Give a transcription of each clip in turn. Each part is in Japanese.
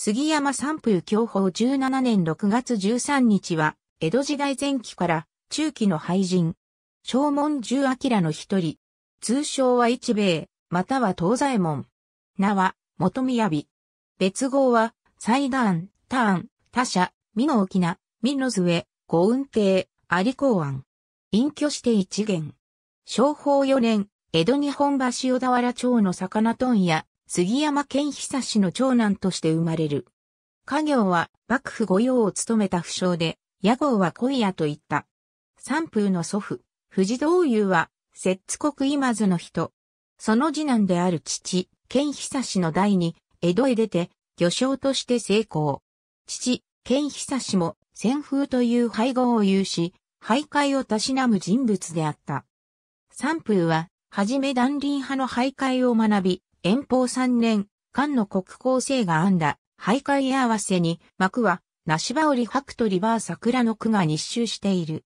杉山三風教法17年6月13日は、江戸時代前期から中期の俳人、正門十明の一人、通称は一米、または東西門。名は、元宮美。別号は、祭壇、ターン、他社、美の沖縄、美の杖、五運亭、有公安。隠居して一元。昭法四年、江戸日本橋小田原町の魚問屋、杉山健久氏の長男として生まれる。家業は幕府御用を務めた不詳で、屋号は小屋と言った。三風の祖父、藤道友は、摂津国今津の人。その次男である父、健久氏の代に、江戸へ出て、漁商として成功。父、健久氏も、旋風という配合を有し、徘徊をたしなむ人物であった。三風は、はじめ断林派の徘徊を学び、遠方3年、漢の国交生が編んだ、徘徊合わせに、幕は、梨羽織白とリバー桜の句が日集している。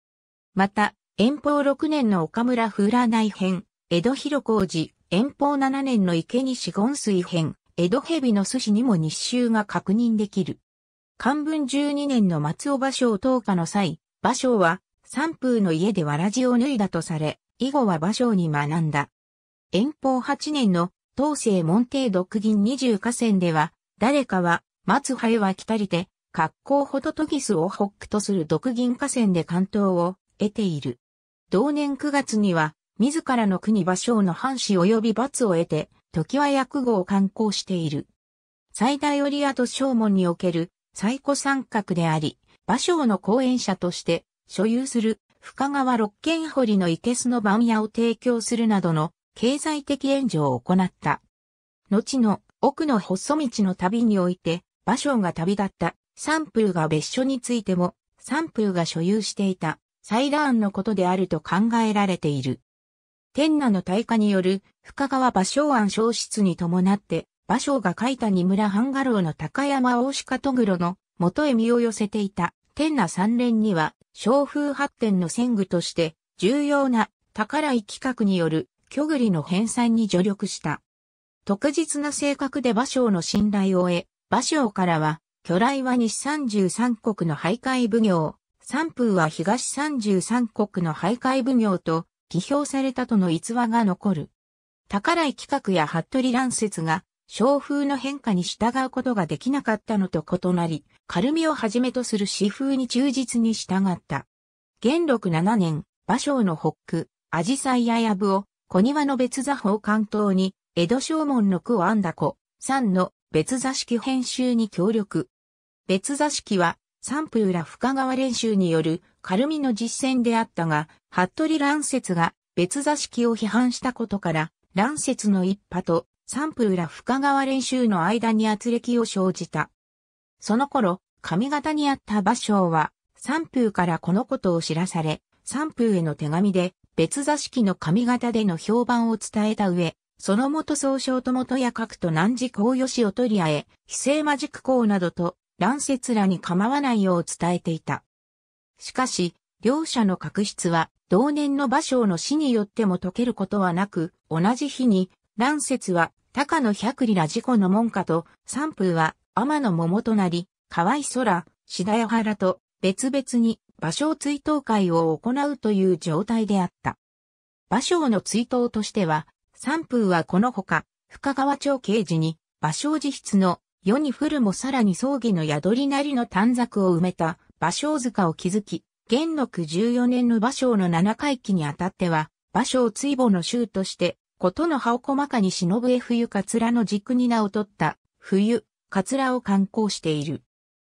また、遠方6年の岡村風羅内編、江戸広小寺、遠方7年の池西権水編、江戸蛇の寿司にも日集が確認できる。漢文12年の松尾芭蕉投下の際、芭蕉は、三風の家でわらじを脱いだとされ、以後は芭蕉に学んだ。遠方8年の東西門弟独銀二十河川では、誰かは、松葉へは来たりて、格好ほどトギスを北区とする独銀河川で関東を得ている。同年9月には、自らの国芭蕉の藩士及び罰を得て、時は役号を観光している。最大折跡正門における最古三角であり、芭蕉の後援者として所有する深川六軒堀の生けすの番屋を提供するなどの経済的援助を行った。後の奥の細道の旅において、馬匠が旅立ったサンプルが別所についても、サンプルが所有していたサイラーンのことであると考えられている。天那の大火による深川馬匠案消失に伴って、馬匠が書いた二村半画廊の高山大鹿戸黒の元へ身を寄せていた天那三連には、商風発展の戦具として重要な宝井企画による巨栗の編纂に助力した。特実な性格で馬将の信頼を得、馬将からは、巨来は西三十三国の徘徊奉行、三風は東三十三国の徘徊奉行と、起評されたとの逸話が残る。宝井企画や服部乱説が、商風の変化に従うことができなかったのと異なり、軽みをはじめとする詩風に忠実に従った。元禄7年、馬将の北区、アジサイやヤブを小庭の別座法関東に、江戸正門の句を編んだ子、三の別座式編集に協力。別座式は、三府浦深川練習による軽みの実践であったが、服部乱説が別座式を批判したことから、乱説の一派と三府浦深川練習の間に圧力を生じた。その頃、上方にあった芭蕉は、三風からこのことを知らされ、三風への手紙で、別座敷の髪型での評判を伝えた上、その元総称と元や各と南寺公しを取り合え、非正魔塾公などと、乱説らに構わないよう伝えていた。しかし、両者の確執は、同年の馬将の死によっても解けることはなく、同じ日に、乱説は、高野百里ら事故の門下と、三風は、天野桃となり、河合空、志田原と、別々に、芭蕉追悼会を行うという状態であった。芭蕉の追悼としては、三風はこのほか、深川町刑事に、芭蕉自筆の、世に降るもさらに葬儀の宿りなりの短冊を埋めた、芭蕉塚を築き、元禄14年の芭蕉の七回忌にあたっては、芭蕉追悼の州として、ことの葉を細かに忍ぶ冬桂の軸に名を取った、冬、桂を刊行している。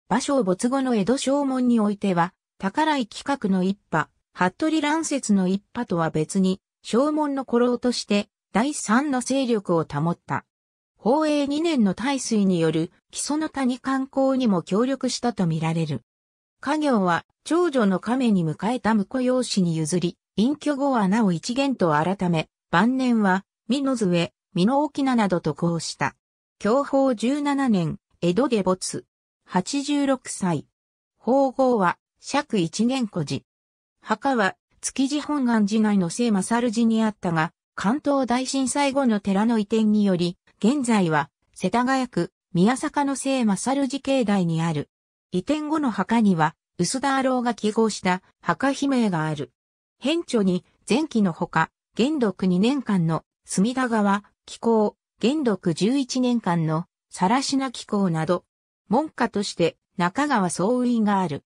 芭蕉没後の江戸正門においては、宝井企画の一派、服部乱説の一派とは別に、正門の古老として第三の勢力を保った。宝永2年の大水による基礎の谷観光にも協力したとみられる。家業は長女の亀に迎えた婿養子に譲り、隠居後はなお一元と改め、晩年は、美の杖、美濃沖縄などとこうした。享保17年、江戸で没。86歳。法号は、釈一元古寺。墓は、築地本願寺内の聖勝寺にあったが、関東大震災後の寺の移転により、現在は、世田谷区、宮坂の聖勝寺境内にある。移転後の墓には、薄田郎が記号した墓碑鳴がある。変著に、前期のほか、元禄2年間の隅田川、気候、元禄11年間のしな気候など、門下として中川総運がある。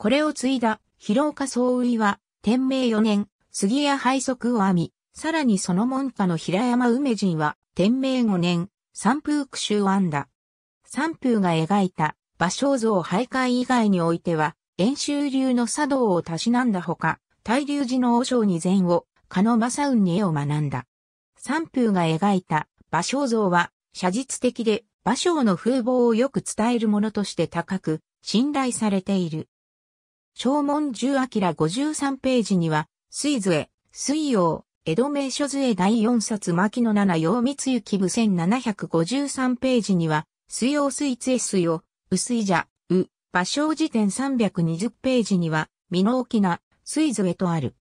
これを継いだ広岡総宇は、天明4年、杉谷敗足を編み、さらにその門下の平山梅人は、天明5年、三風九州を編んだ。三風が描いた、芭蕉像徘徊以外においては、遠州流の茶道をたしなんだほか、大流寺の和尚に禅を、加野正雲に絵を学んだ。三風が描いた、芭蕉像は、写実的で、芭蕉の風貌をよく伝えるものとして高く、信頼されている。長門十明53ページには、水図へ、水曜、江戸名所図へ第4冊牧野七陽光行部1753ページには、水曜水津へ水を、薄いじゃ、う、芭蕉辞典320ページには、美濃沖な、水図へとある。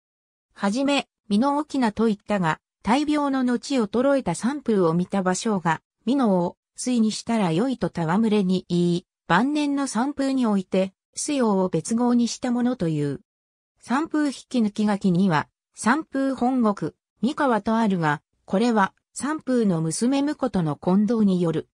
はじめ、美濃沖なと言ったが、大病の後衰えた三風を見た場所が、美濃を、水にしたら良いと戯れに言い、晩年の三風において、水王を別号にしたものという。三風引き抜き書きには、三風本国、三河とあるが、これは三風の娘婿との混同による。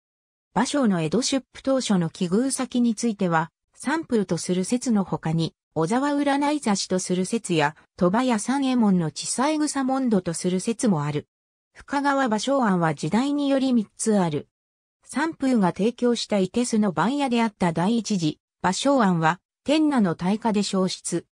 馬将の江戸出府当初の奇遇先については、三風とする説の他に、小沢占い雑誌とする説や、鳥羽や三右衛門の小さい草門戸とする説もある。深川芭蕉庵は時代により三つある。三風が提供したいてすの番屋であった第一次、芭蕉庵は、天那の大火で消失。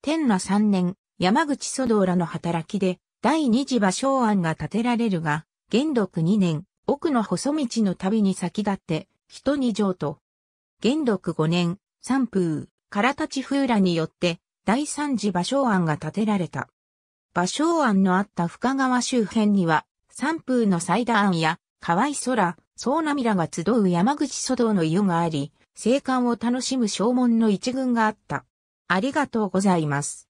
天那3年、山口祖道らの働きで、第二次芭蕉庵が建てられるが、元禄2年、奥の細道の旅に先立って、人に譲と、元禄5年、三風、唐立風らによって、第三次芭蕉庵が建てられた。芭蕉庵のあった深川周辺には、三風の祭壇や、河合空、総涙が集う山口祖道の湯があり、生還を楽しむ正門の一群があった。ありがとうございます。